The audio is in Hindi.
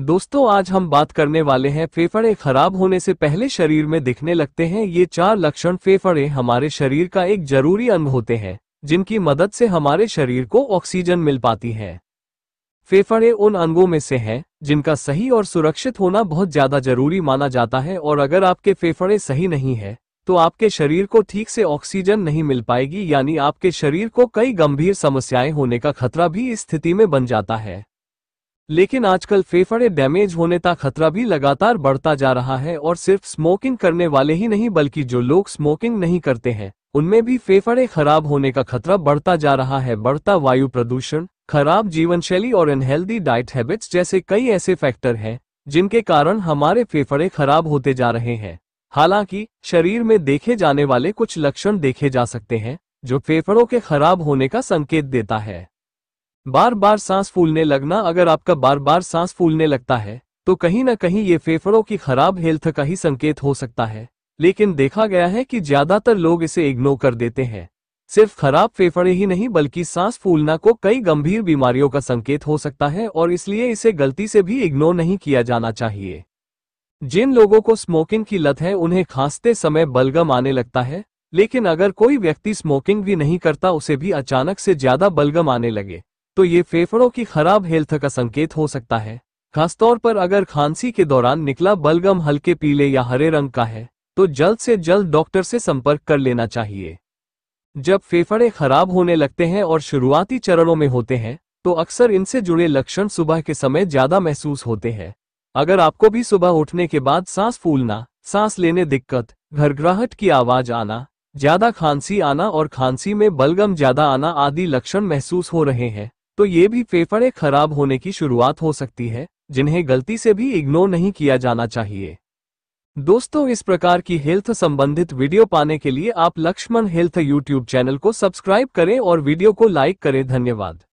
दोस्तों आज हम बात करने वाले हैं फेफड़े खराब होने से पहले शरीर में दिखने लगते हैं ये चार लक्षण फेफड़े हमारे शरीर का एक जरूरी अंग होते हैं जिनकी मदद से हमारे शरीर को ऑक्सीजन मिल पाती है फेफड़े उन अंगों में से हैं जिनका सही और सुरक्षित होना बहुत ज्यादा जरूरी माना जाता है और अगर आपके फेफड़े सही नहीं है तो आपके शरीर को ठीक से ऑक्सीजन नहीं मिल पाएगी यानी आपके शरीर को कई गंभीर समस्याएं होने का खतरा भी इस स्थिति में बन जाता है लेकिन आजकल फेफड़े डैमेज होने का खतरा भी लगातार बढ़ता जा रहा है और सिर्फ स्मोकिंग करने वाले ही नहीं बल्कि जो लोग स्मोकिंग नहीं करते हैं उनमें भी फेफड़े खराब होने का खतरा बढ़ता जा रहा है बढ़ता वायु प्रदूषण खराब जीवन शैली और अनहेल्दी डाइट हैबिट्स जैसे कई ऐसे फैक्टर हैं जिनके कारण हमारे फेफड़े खराब होते जा रहे हैं हालांकि शरीर में देखे जाने वाले कुछ लक्षण देखे जा सकते हैं जो फेफड़ों के खराब होने का संकेत देता है बार बार सांस फूलने लगना अगर आपका बार बार सांस फूलने लगता है तो कहीं ना कहीं ये फेफड़ों की खराब हेल्थ का ही संकेत हो सकता है लेकिन देखा गया है कि ज्यादातर लोग इसे इग्नोर कर देते हैं सिर्फ खराब फेफड़े ही नहीं बल्कि सांस फूलना को कई गंभीर बीमारियों का संकेत हो सकता है और इसलिए इसे गलती से भी इग्नोर नहीं किया जाना चाहिए जिन लोगों को स्मोकिंग की लत है उन्हें खांसते समय बलगम आने लगता है लेकिन अगर कोई व्यक्ति स्मोकिंग भी नहीं करता उसे भी अचानक से ज्यादा बलगम आने लगे तो ये फेफड़ों की खराब हेल्थ का संकेत हो सकता है खासतौर पर अगर खांसी के दौरान निकला बलगम हल्के पीले या हरे रंग का है तो जल्द से जल्द डॉक्टर से संपर्क कर लेना चाहिए जब फेफड़े खराब होने लगते हैं और शुरुआती चरणों में होते हैं तो अक्सर इनसे जुड़े लक्षण सुबह के समय ज्यादा महसूस होते हैं अगर आपको भी सुबह उठने के बाद सांस फूलना सांस लेने दिक्कत घरग्राहट की आवाज आना ज्यादा खांसी आना और खांसी में बलगम ज्यादा आना आदि लक्षण महसूस हो रहे हैं तो ये भी फेफड़े खराब होने की शुरुआत हो सकती है जिन्हें गलती से भी इग्नोर नहीं किया जाना चाहिए दोस्तों इस प्रकार की हेल्थ संबंधित वीडियो पाने के लिए आप लक्ष्मण हेल्थ यूट्यूब चैनल को सब्सक्राइब करें और वीडियो को लाइक करें धन्यवाद